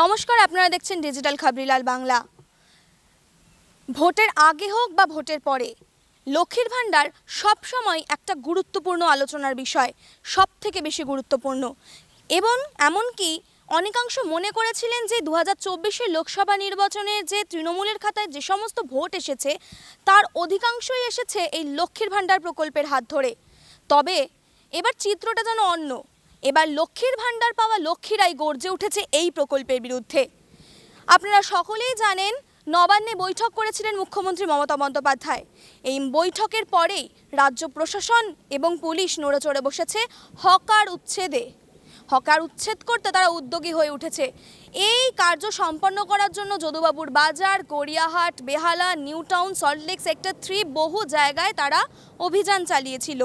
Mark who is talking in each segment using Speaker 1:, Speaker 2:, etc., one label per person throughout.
Speaker 1: নমস্কার আপনারা দেখছেন ডিজিটাল খাবরিলাল বাংলা ভোটের আগে হোক বা ভোটের পরে লক্ষ্মীর ভাণ্ডার সবসময় একটা গুরুত্বপূর্ণ আলোচনার বিষয় সব থেকে বেশি গুরুত্বপূর্ণ এবং এমনকি অনেকাংশ মনে করেছিলেন যে দু হাজার লোকসভা নির্বাচনে যে তৃণমূলের খাতায় যে সমস্ত ভোট এসেছে তার অধিকাংশই এসেছে এই লক্ষ্মীর ভাণ্ডার প্রকল্পের হাত ধরে তবে এবার চিত্রটা যেন অন্য এবার লক্ষ্মীর ভাণ্ডার পাওয়া লক্ষ্মীরাই গর্জে উঠেছে এই প্রকল্পের বিরুদ্ধে আপনারা সকলেই জানেন নবান্নে বৈঠক করেছিলেন মুখ্যমন্ত্রী মমতা বন্দ্যোপাধ্যায় এই বৈঠকের পরেই রাজ্য প্রশাসন এবং পুলিশ নড়েচড়ে বসেছে হকার উচ্ছেদে হকার উচ্ছেদ করতে তারা উদ্যোগী হয়ে উঠেছে এই কার্য সম্পন্ন করার জন্য যদুবাবুর বাজার Gariahat Behala New Town Salt Lake sector three বহু জায়গায় তারা অভিযান চালিয়েছিল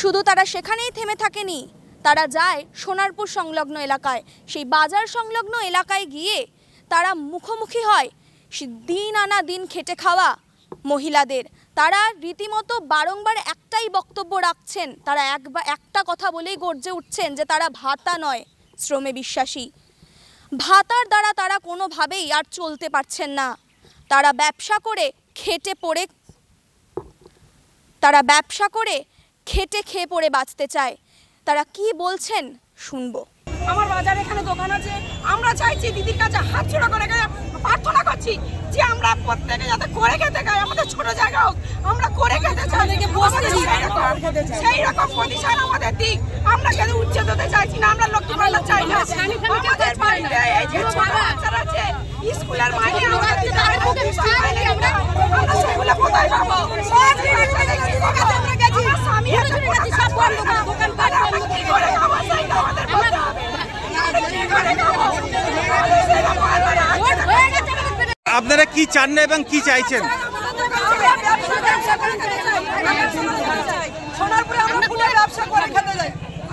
Speaker 1: শুধু তারা সেখানেই থেমে থাকেনি তারা যায় সোনারপুর সংলগ্ন এলাকায় সেই বাজার সংলগ্ন এলাকায় গিয়ে তারা মুখোমুখি হয় সে দিন আনা দিন খেটে খাওয়া মহিলাদের তারা রীতিমতো বারংবার একটাই বক্তব্য রাখছেন তারা একবার একটা কথা বলেই গর্জে উঠছেন যে তারা ভাতা নয় শ্রমে বিশ্বাসী ভাতার দ্বারা তারা কোনোভাবেই আর চলতে পারছেন না তারা ব্যবসা করে খেটে পড়ে তারা ব্যবসা করে খেটে খেয়ে পড়ে বাঁচতে চায় তারা কি বলছেন শুনব
Speaker 2: আমার বাজার এখানে দোকান আছে আমরা চাইছি দিদির কাছে হাত ছোড়া করে প্রার্থনা করছি যে আমরা প্রত্যেকে যাতে করে খেতে খাই আমাদের ছোট জায়গা হোক আমরা করে খেতে চাই সেই রকম প্রতিষ্ঠান আমাদের দিক আমরা কেন উচ্ছেদ হতে চাইছি না আমরা লক্ষ্মী পাল্লা চাই না আমাদের বাড়িতে এই যে ছোট আছে স্কুলের মাইনে আমরা কোথায় পাবো আপনারা কি চান না এবং কি চাইছেন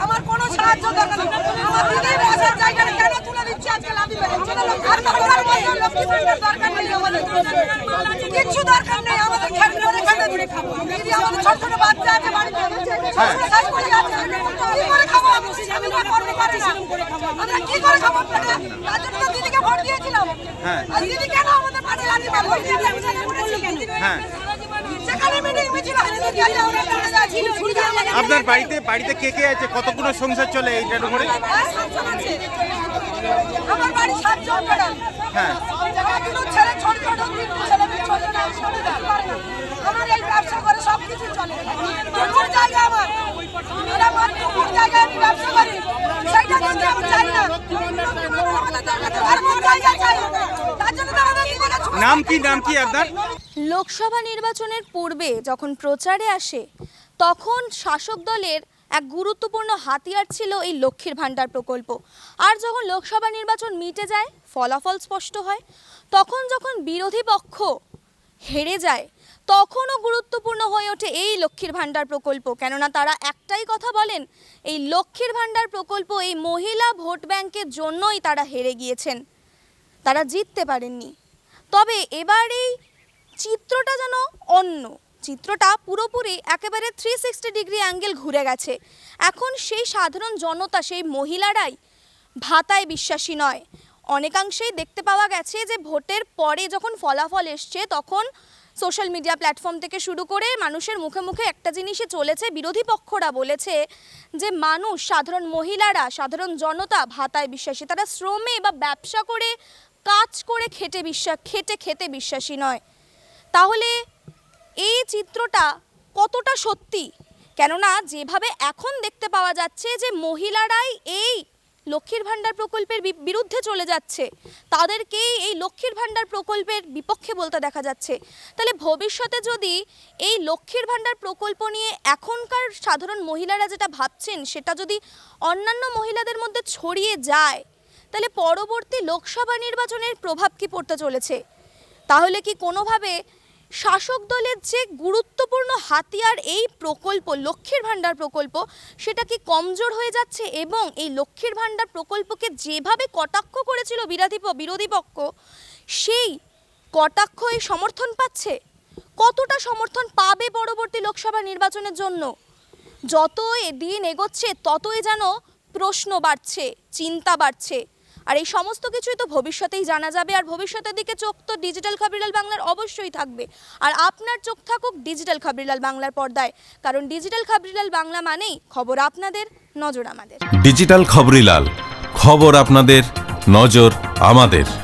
Speaker 2: আমার সাহায্য দরকার আমরা কি করে খাবো আপনারা হ্যাঁ। হ্যাঁ। হ্যাঁ। আপনার বাড়িতে বাড়িতে কে কে আছে কতগুলো সংসার চলে এইটার উপরে আমার এই ব্যবসা করে সবকিছু চলে আমার ব্যবসা করি সেইটা আমি চাই না নাম কি নাম কি আপনার
Speaker 1: লোকসভা নির্বাচনের পূর্বে যখন প্রচারে আসে তখন শাসক দলের এক গুরুত্বপূর্ণ হাতিয়ার ছিল এই লক্ষ্মীর ভাণ্ডার প্রকল্প আর যখন লোকসভা নির্বাচন মিটে যায় ফলাফল স্পষ্ট হয় তখন যখন বিরোধী পক্ষ হেরে যায় তখনও গুরুত্বপূর্ণ হয়ে ওঠে এই লক্ষ্মীর ভাণ্ডার প্রকল্প কেননা তারা একটাই কথা বলেন এই লক্ষ্মীর ভাণ্ডার প্রকল্প এই মহিলা ভোট ব্যাংকের জন্যই তারা হেরে গিয়েছেন তারা জিততে পারেননি তবে এবার এই চিত্রটা যেন অন্য চিত্রটা পুরোপুরি একেবারে থ্রি সিক্সটি ডিগ্রি অ্যাঙ্গেল ঘুরে গেছে এখন সেই সাধারণ জনতা সেই মহিলারাই ভাতায় বিশ্বাসী নয় অনেকাংশেই দেখতে পাওয়া গেছে যে ভোটের পরে যখন ফলাফল এসছে তখন সোশ্যাল মিডিয়া প্ল্যাটফর্ম থেকে শুরু করে মানুষের মুখে মুখে একটা জিনিসই চলেছে বিরোধী পক্ষরা বলেছে যে মানুষ সাধারণ মহিলারা সাধারণ জনতা ভাতায় বিশ্বাসী তারা শ্রমে বা ব্যবসা করে কাজ করে খেটে বিশ্বাস খেটে খেতে বিশ্বাসী নয় তাহলে এই চিত্রটা কতটা সত্যি কেননা যেভাবে এখন দেখতে পাওয়া যাচ্ছে যে মহিলারাই এই লক্ষ্মীর ভাণ্ডার প্রকল্পের বিরুদ্ধে চলে যাচ্ছে তাদেরকেই এই লক্ষ্মীর ভাণ্ডার প্রকল্পের বিপক্ষে বলতে দেখা যাচ্ছে তাহলে ভবিষ্যতে যদি এই লক্ষ্মীর ভাণ্ডার প্রকল্প নিয়ে এখনকার সাধারণ মহিলারা যেটা ভাবছেন সেটা যদি অন্যান্য মহিলাদের মধ্যে ছড়িয়ে যায় তাহলে পরবর্তী লোকসভা নির্বাচনের প্রভাব কি পড়তে চলেছে তাহলে কি কোনোভাবে শাসক দলের যে গুরুত্বপূর্ণ হাতিয়ার এই প্রকল্প লক্ষ্মীর ভাণ্ডার প্রকল্প সেটা কি কমজোর হয়ে যাচ্ছে এবং এই লক্ষ্মীর ভাণ্ডার প্রকল্পকে যেভাবে কটাক্ষ করেছিল বিরোধী বিরোধী পক্ষ সেই কটাক্ষ এই সমর্থন পাচ্ছে কতটা সমর্থন পাবে পরবর্তী লোকসভা নির্বাচনের জন্য যতই দিন এগোচ্ছে ততই যেন প্রশ্ন বাড়ছে চিন্তা বাড়ছে আর এই সমস্ত কিছুই তো ভবিষ্যতেই জানা যাবে আর ভবিষ্যতের দিকে চোখ তো ডিজিটাল খবরিলাল বাংলার অবশ্যই থাকবে আর আপনার চোখ থাকুক ডিজিটাল খবরিলাল বাংলার পর্দায় কারণ ডিজিটাল খাবরিলাল বাংলা মানেই খবর আপনাদের নজর আমাদের
Speaker 2: ডিজিটাল খবরিলাল খবর আপনাদের নজর আমাদের